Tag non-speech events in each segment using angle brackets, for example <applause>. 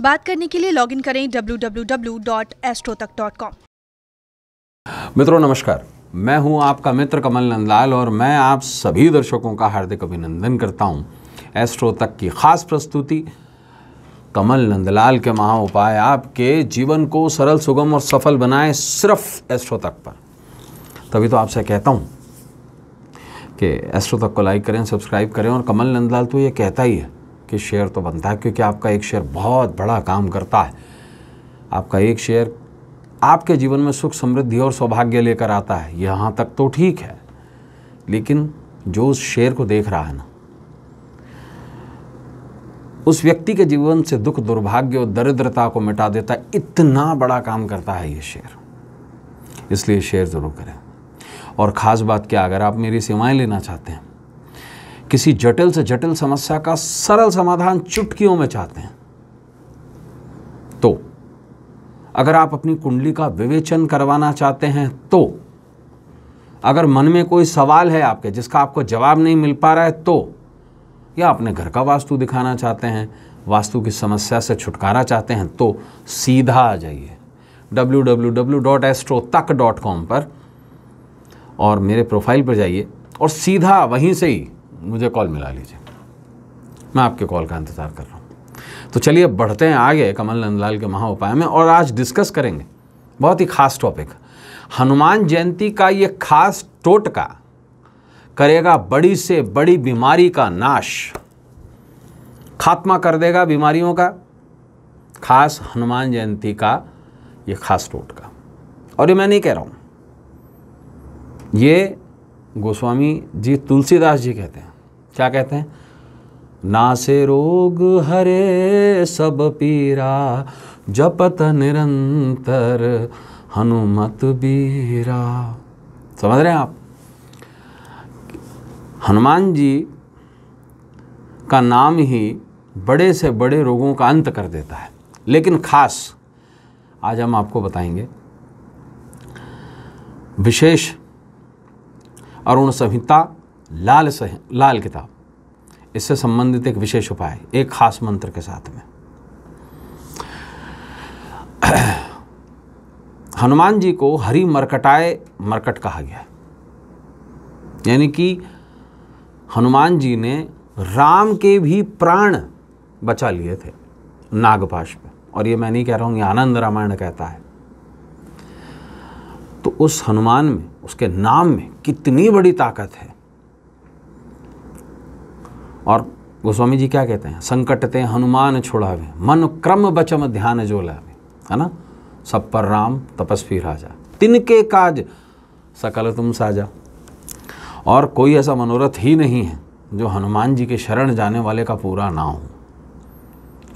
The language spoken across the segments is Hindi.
बात करने के लिए लॉगिन करें www.astrotak.com मित्रों नमस्कार मैं हूं आपका मित्र कमल नंदलाल और मैं आप सभी दर्शकों का हार्दिक अभिनंदन करता हूं एस्ट्रो तक की खास प्रस्तुति कमल नंदलाल के महा उपाय आपके जीवन को सरल सुगम और सफल बनाए सिर्फ एस्ट्रो तक पर तभी तो आपसे कहता हूं कि एस्ट्रो तक को लाइक करें सब्सक्राइब करें और कमल नंदलाल तो ये कहता ही है कि शेयर तो बनता है क्योंकि आपका एक शेयर बहुत बड़ा काम करता है आपका एक शेयर आपके जीवन में सुख समृद्धि और सौभाग्य लेकर आता है यहाँ तक तो ठीक है लेकिन जो उस शेयर को देख रहा है ना उस व्यक्ति के जीवन से दुख दुर्भाग्य और दरिद्रता को मिटा देता है इतना बड़ा काम करता है ये शेयर इसलिए शेयर ज़रूर करें और ख़ास बात क्या अगर आप मेरी सेवाएं लेना चाहते हैं किसी जटिल से जटिल समस्या का सरल समाधान चुटकियों में चाहते हैं तो अगर आप अपनी कुंडली का विवेचन करवाना चाहते हैं तो अगर मन में कोई सवाल है आपके जिसका आपको जवाब नहीं मिल पा रहा है तो या अपने घर का वास्तु दिखाना चाहते हैं वास्तु की समस्या से छुटकारा चाहते हैं तो सीधा आ जाइए www.astrotak.com पर और मेरे प्रोफाइल पर जाइए और सीधा वहीं से ही मुझे कॉल मिला लीजिए मैं आपके कॉल का इंतज़ार कर रहा हूँ तो चलिए बढ़ते हैं आगे कमल नंदलाल के महा उपाय में और आज डिस्कस करेंगे बहुत ही खास टॉपिक हनुमान जयंती का ये खास टोटका करेगा बड़ी से बड़ी बीमारी का नाश खात्मा कर देगा बीमारियों का खास हनुमान जयंती का ये खास टोटका और ये मैं नहीं कह रहा हूँ ये गोस्वामी जी तुलसीदास जी कहते हैं क्या कहते हैं ना से रोग हरे सब पीरा जपत निरंतर हनुमत बीरा समझ रहे हैं आप हनुमान जी का नाम ही बड़े से बड़े रोगों का अंत कर देता है लेकिन खास आज हम आपको बताएंगे विशेष अरुण संहिता लाल सह लाल किताब इससे संबंधित एक विशेष उपाय एक खास मंत्र के साथ में <clears throat> हनुमान जी को हरि मरकटाए मरकट कहा गया है यानी कि हनुमान जी ने राम के भी प्राण बचा लिए थे नागपाश में और ये मैं नहीं कह रहा हूँ ये आनंद रामायण कहता है तो उस हनुमान में उसके नाम में कितनी बड़ी ताकत है और गोस्वामी जी क्या कहते हैं संकटते हनुमान छोड़ावे मन क्रम बचम ध्यान जो है ना सब पर राम तपस्वी राजा तिनके काज सकल तुम साजा और कोई ऐसा मनोरथ ही नहीं है जो हनुमान जी के शरण जाने वाले का पूरा ना हो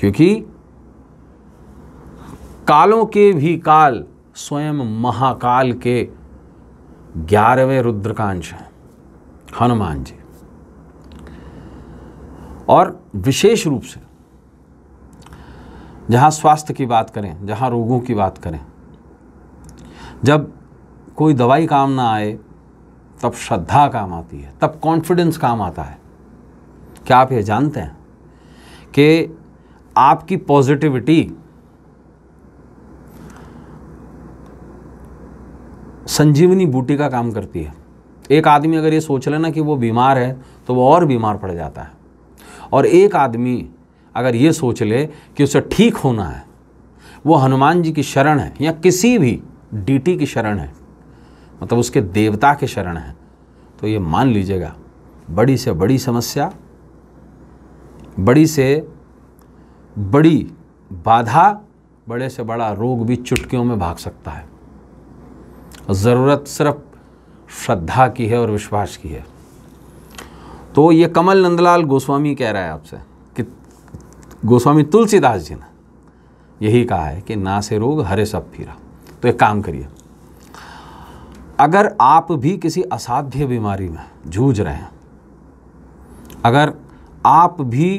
क्योंकि कालों के भी काल स्वयं महाकाल के ग्यारहवें रुद्रकांश हैं हनुमान जी और विशेष रूप से जहाँ स्वास्थ्य की बात करें जहाँ रोगों की बात करें जब कोई दवाई काम ना आए तब श्रद्धा काम आती है तब कॉन्फिडेंस काम आता है क्या आप ये जानते हैं कि आपकी पॉजिटिविटी संजीवनी बूटी का काम करती है एक आदमी अगर ये सोच लेना कि वो बीमार है तो वो और बीमार पड़ जाता है और एक आदमी अगर ये सोच ले कि उसे ठीक होना है वो हनुमान जी की शरण है या किसी भी डीटी की शरण है मतलब उसके देवता के शरण है तो ये मान लीजिएगा बड़ी से बड़ी समस्या बड़ी से बड़ी बाधा बड़े से बड़ा रोग भी चुटकियों में भाग सकता है ज़रूरत सिर्फ श्रद्धा की है और विश्वास की है तो ये कमल नंदलाल गोस्वामी कह रहा है आपसे कि गोस्वामी तुलसीदास जी ने यही कहा है कि ना से रोग हरे सब फिरा तो एक काम करिए अगर आप भी किसी असाध्य बीमारी में जूझ रहे हैं अगर आप भी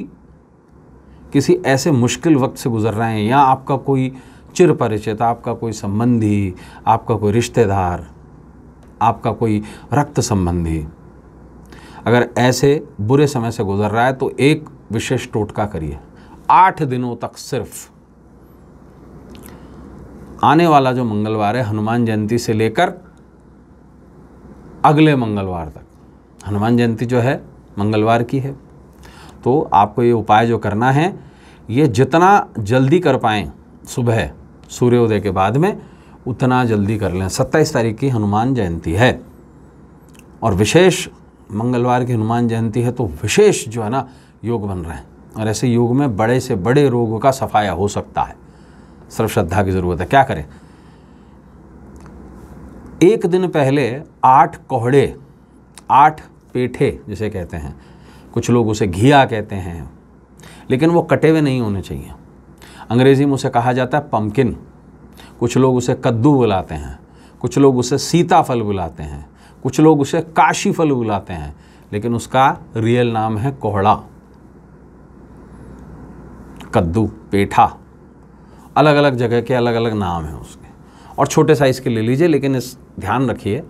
किसी ऐसे मुश्किल वक्त से गुज़र रहे हैं या आपका कोई चिर परिचित आपका कोई संबंधी आपका कोई रिश्तेदार आपका कोई रक्त संबंधी अगर ऐसे बुरे समय से गुजर रहा है तो एक विशेष टोटका करिए आठ दिनों तक सिर्फ आने वाला जो मंगलवार है हनुमान जयंती से लेकर अगले मंगलवार तक हनुमान जयंती जो है मंगलवार की है तो आपको ये उपाय जो करना है ये जितना जल्दी कर पाएँ सुबह सूर्योदय के बाद में उतना जल्दी कर लें सत्ताईस तारीख की हनुमान जयंती है और विशेष मंगलवार की हनुमान जयंती है तो विशेष जो है ना योग बन रहे हैं और ऐसे योग में बड़े से बड़े रोगों का सफाया हो सकता है सर्व श्रद्धा की ज़रूरत है क्या करें एक दिन पहले आठ कोहड़े आठ पेठे जिसे कहते हैं कुछ लोग उसे घिया कहते हैं लेकिन वो कटे हुए नहीं होने चाहिए अंग्रेज़ी में उसे कहा जाता है पम्पकिन कुछ लोग उसे कद्दू बुलाते हैं कुछ लोग उसे सीताफल बुलाते हैं कुछ लोग उसे काशी फल बुलाते हैं लेकिन उसका रियल नाम है कोहड़ा कद्दू पेठा अलग अलग जगह के अलग अलग नाम हैं उसके और छोटे साइज़ के ले लीजिए लेकिन इस ध्यान रखिए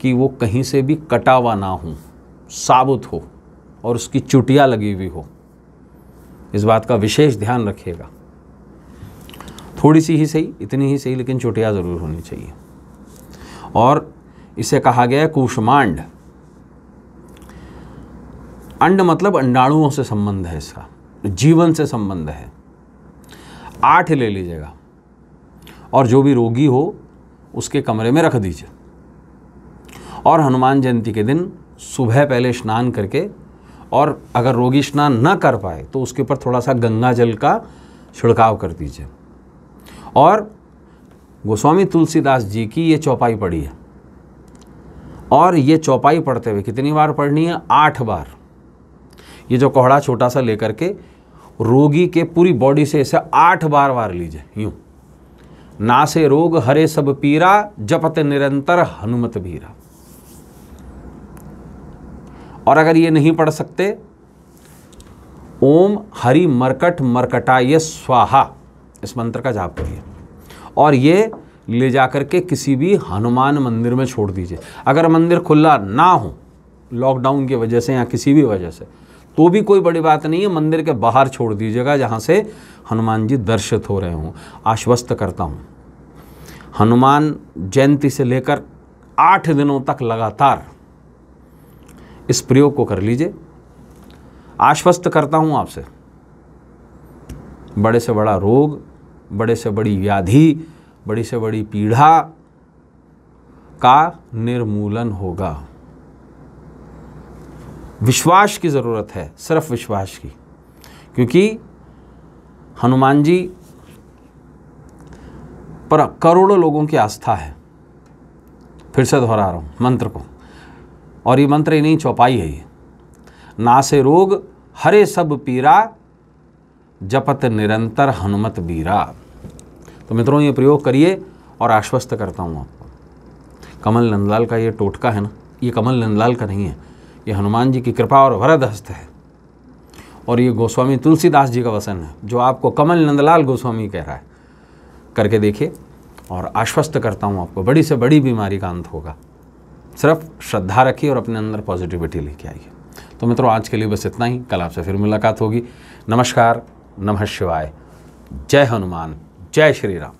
कि वो कहीं से भी कटा हुआ ना हो साबुत हो और उसकी चुटिया लगी हुई हो इस बात का विशेष ध्यान रखिएगा थोड़ी सी ही सही इतनी ही सही लेकिन चुटिया ज़रूर होनी चाहिए और इसे कहा गया है कुष्मांड अंड मतलब अंडाणुओं से संबंध है इसका जीवन से संबंध है आठ ले लीजिएगा और जो भी रोगी हो उसके कमरे में रख दीजिए और हनुमान जयंती के दिन सुबह पहले स्नान करके और अगर रोगी स्नान न कर पाए तो उसके ऊपर थोड़ा सा गंगा जल का छिड़काव कर दीजिए और गोस्वामी तुलसीदास जी की ये चौपाई पड़ी है और ये चौपाई पढ़ते हुए कितनी बार पढ़नी है आठ बार ये जो कोहड़ा छोटा सा लेकर के रोगी के पूरी बॉडी से इसे आठ बार वार लीजिए यूं ना से रोग हरे सब पीरा जपत निरंतर हनुमत भीरा और अगर ये नहीं पढ़ सकते ओम हरि मरकट मरकटाय स्वाहा इस मंत्र का जाप करिए और ये ले जा कर के किसी भी हनुमान मंदिर में छोड़ दीजिए अगर मंदिर खुला ना हो लॉकडाउन की वजह से या किसी भी वजह से तो भी कोई बड़ी बात नहीं है मंदिर के बाहर छोड़ दीजिएगा जहाँ से हनुमान जी दर्शित हो रहे हों आश्वस्त करता हूँ हनुमान जयंती से लेकर आठ दिनों तक लगातार इस प्रयोग को कर लीजिए आश्वस्त करता हूँ आपसे बड़े से बड़ा रोग बड़े से बड़ी व्याधि बड़ी से बड़ी पीढ़ा का निर्मूलन होगा विश्वास की ज़रूरत है सिर्फ विश्वास की क्योंकि हनुमान जी पर करोड़ों लोगों की आस्था है फिर से दोहरा रहा हूं मंत्र को और ये मंत्र नहीं चौपाई है ये ना से रोग हरे सब पीरा जपत निरंतर हनुमत बीरा तो मित्रों ये प्रयोग करिए और आश्वस्त करता हूँ आपको कमल नंदलाल का ये टोटका है ना ये कमल नंदलाल का नहीं है ये हनुमान जी की कृपा और वरद हस्त है और ये गोस्वामी तुलसीदास जी का वसन है जो आपको कमल नंदलाल गोस्वामी कह रहा है करके देखिए और आश्वस्त करता हूँ आपको बड़ी से बड़ी बीमारी का अंत होगा सिर्फ श्रद्धा रखिए और अपने अंदर पॉजिटिविटी लेके आइए तो मित्रों आज के लिए बस इतना ही कल आपसे फिर मुलाकात होगी नमस्कार नमः शिवाय जय हनुमान जय श्री राम